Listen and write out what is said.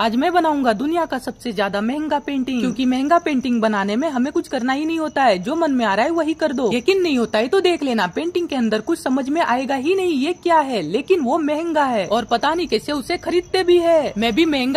आज मैं बनाऊंगा दुनिया का सबसे ज्यादा महंगा पेंटिंग क्योंकि महंगा पेंटिंग बनाने में हमें कुछ करना ही नहीं होता है जो मन में आ रहा है वही कर दो यकीन नहीं होता है तो देख लेना पेंटिंग के अंदर कुछ समझ में आएगा ही नहीं ये क्या है लेकिन वो महंगा है और पता नहीं कैसे उसे खरीदते भी है मैं भी महंगा